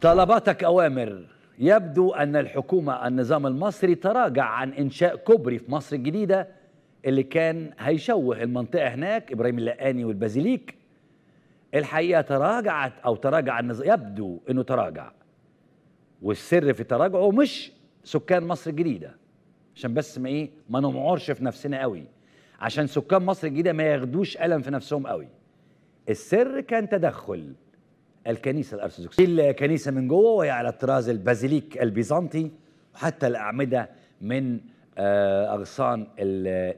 طلباتك أوامر يبدو أن الحكومة النظام المصري تراجع عن إنشاء كوبري في مصر الجديدة اللي كان هيشوه المنطقة هناك إبراهيم اللقاني والبازيليك الحقيقة تراجعت أو تراجع النظام يبدو أنه تراجع والسر في تراجعه مش سكان مصر الجديدة عشان بس ما إيه ما نمعرش في نفسنا قوي عشان سكان مصر الجديدة ما ياخدوش ألم في نفسهم قوي السر كان تدخل الكنيسة الأرثوذكسية الكنيسة من جوه وهي على الطراز البازيليك البيزنطي وحتى الأعمدة من آه، أغصان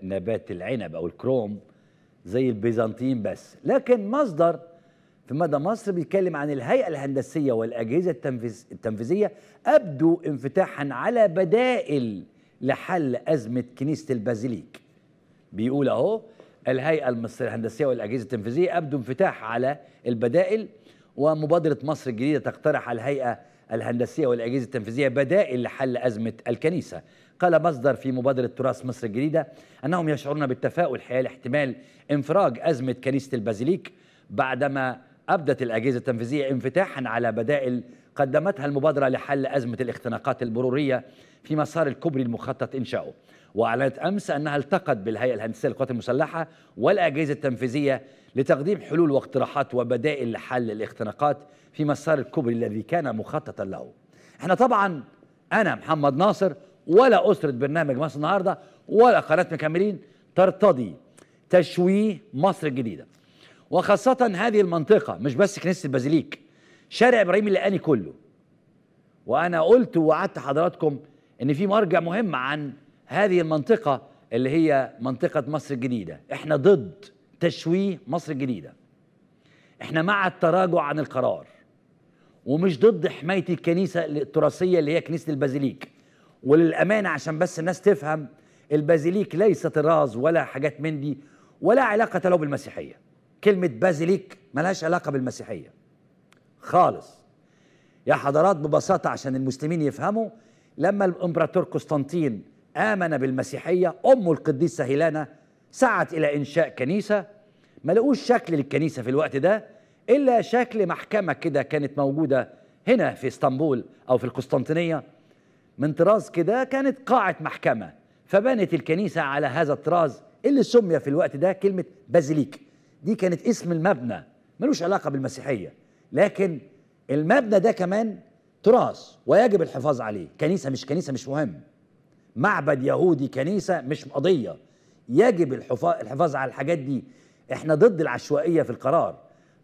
نبات العنب أو الكروم زي البيزنطيين بس لكن مصدر في مدى مصر بيتكلم عن الهيئة الهندسية والأجهزة التنفيذ التنفيذية ابدوا انفتاحا على بدائل لحل أزمة كنيسة البازيليك بيقول أهو الهيئة المصرية الهندسية والأجهزة التنفيذية ابدوا انفتاح على البدائل ومبادرة مصر الجديدة تقترح على الهيئة الهندسية والأجهزة التنفيذية بدائل لحل أزمة الكنيسة قال مصدر في مبادرة تراث مصر الجديدة أنهم يشعرون بالتفاؤل حيال احتمال انفراج أزمة كنيسة البازيليك بعدما أبدت الأجهزة التنفيذية انفتاحا على بدائل قدمتها المبادرة لحل أزمة الاختناقات المرورية في مسار الكوبري المخطط إنشاؤه وأعلنت أمس أنها التقت بالهيئة الهندسية للقوات المسلحة والأجهزة التنفيذية لتقديم حلول واقتراحات وبدائل لحل الاختناقات في مسار الكوبري الذي كان مخططا له احنا طبعا أنا محمد ناصر ولا أسرة برنامج مصر النهاردة ولا قناة مكملين ترتضي تشويه مصر الجديدة وخاصة هذه المنطقة مش بس كنيسة البازيليك شارع ابراهيم اللقاني كله وانا قلت ووعدت حضراتكم ان في مرجع مهم عن هذه المنطقه اللي هي منطقه مصر الجديده احنا ضد تشويه مصر الجديده احنا مع التراجع عن القرار ومش ضد حمايه الكنيسه التراثيه اللي هي كنيسه البازيليك وللامانه عشان بس الناس تفهم البازيليك ليس طراز ولا حاجات من دي ولا علاقه له بالمسيحيه كلمه بازيليك ملهاش علاقه بالمسيحيه خالص يا حضرات ببساطة عشان المسلمين يفهموا لما الإمبراطور قسطنطين آمن بالمسيحية أمه القديسة هيلانا سعت إلى إنشاء كنيسة ما لقوش شكل للكنيسة في الوقت ده إلا شكل محكمة كده كانت موجودة هنا في اسطنبول أو في القسطنطينية من طراز كده كانت قاعة محكمة فبنت الكنيسة على هذا الطراز اللي سمي في الوقت ده كلمة بازيليك دي كانت اسم المبنى ملوش علاقة بالمسيحية لكن المبنى ده كمان تراث ويجب الحفاظ عليه كنيسة مش كنيسة مش مهم معبد يهودي كنيسة مش قضية يجب الحفاظ على الحاجات دي احنا ضد العشوائية في القرار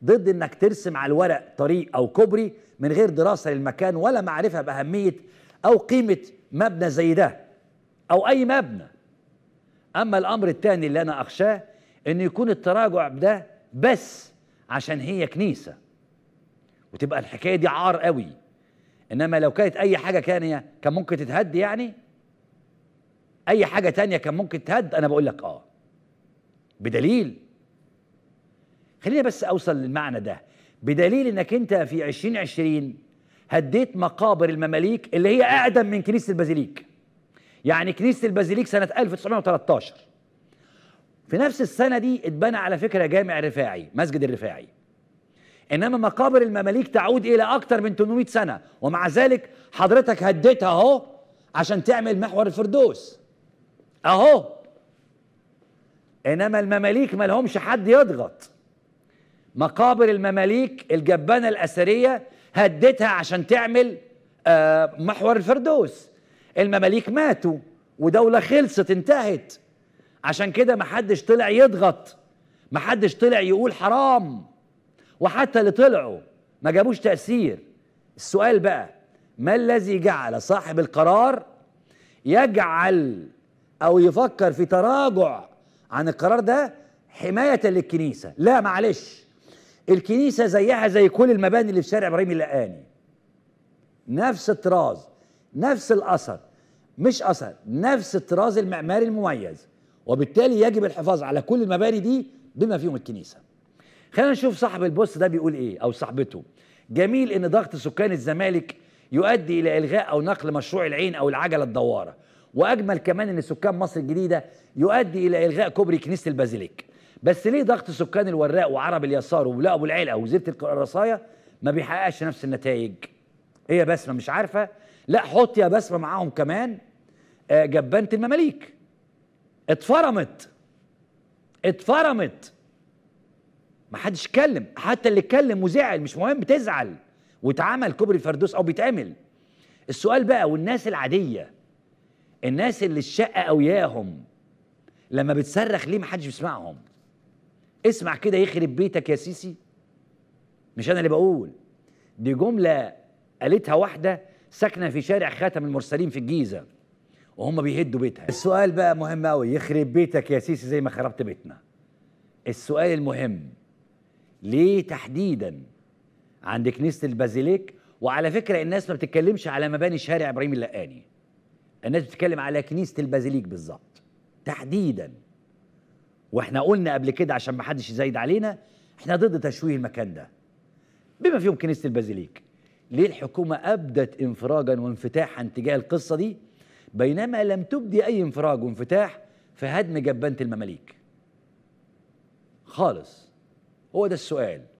ضد انك ترسم على الورق طريق او كوبري من غير دراسة للمكان ولا معرفة بأهمية او قيمة مبنى زي ده او اي مبنى اما الامر الثاني اللي انا اخشاه ان يكون التراجع ده بس عشان هي كنيسه وتبقى الحكايه دي عار قوي انما لو كانت اي حاجه تانية كان ممكن تتهد يعني اي حاجه تانية كان ممكن تتهد انا بقول لك اه بدليل خليني بس اوصل للمعنى ده بدليل انك انت في 2020 هديت مقابر المماليك اللي هي اقدم من كنيسه البازيليك يعني كنيسه البازيليك سنه 1913 في نفس السنه دي اتبنى على فكره جامع رفاعي مسجد الرفاعي انما مقابر المماليك تعود الى اكثر من 800 سنه ومع ذلك حضرتك هديتها اهو عشان تعمل محور الفردوس اهو انما المماليك ما لهمش حد يضغط مقابر المماليك الجبانه الاثريه هديتها عشان تعمل آه، محور الفردوس المماليك ماتوا ودوله خلصت انتهت عشان كده محدش طلع يضغط محدش طلع يقول حرام وحتى اللي طلعوا ما جابوش تأثير السؤال بقى ما الذي جعل صاحب القرار يجعل أو يفكر في تراجع عن القرار ده حماية للكنيسة لا معلش الكنيسة زيها زي كل المباني اللي في شارع إبراهيم اللقاني نفس الطراز نفس الأثر مش أثر نفس الطراز المعماري المميز وبالتالي يجب الحفاظ على كل المباني دي بما فيهم الكنيسه خلينا نشوف صاحب البوست ده بيقول ايه او صاحبته جميل ان ضغط سكان الزمالك يؤدي الى الغاء او نقل مشروع العين او العجله الدواره واجمل كمان ان سكان مصر الجديده يؤدي الى الغاء كوبري كنيسه البازيليك بس ليه ضغط سكان الوراق وعرب اليسار وولاء ابو العيله وزيره الرصايا ما بيحققش نفس النتائج ايه يا بسمه مش عارفه لا حط يا بسمه معاهم كمان آه، جبانه المماليك اتفرمت اتفرمت ما حدش اتكلم حتى اللي اتكلم وزعل مش مهم بتزعل واتعمل كوبري فردوس او بيتعمل السؤال بقى والناس العاديه الناس اللي الشقه اوياهم لما بتصرخ ليه ما حدش بيسمعهم اسمع كده يخرب بيتك يا سيسي مش انا اللي بقول دي جمله قالتها واحده ساكنه في شارع خاتم المرسلين في الجيزه وهم بيهدوا بيتها السؤال بقى مهم قوي يخرب بيتك يا سيسي زي ما خربت بيتنا السؤال المهم ليه تحديدا عند كنيسه البازيليك وعلى فكره الناس ما بتتكلمش على مباني شارع ابراهيم اللقاني الناس بتتكلم على كنيسه البازيليك بالظبط تحديدا واحنا قلنا قبل كده عشان ما حدش يزايد علينا احنا ضد تشويه المكان ده بما فيهم كنيسه البازيليك ليه الحكومه ابدت انفراجا وانفتاحا تجاه القصه دي بينما لم تبدي اي انفراج وانفتاح في هدم جبانه المماليك خالص هو ده السؤال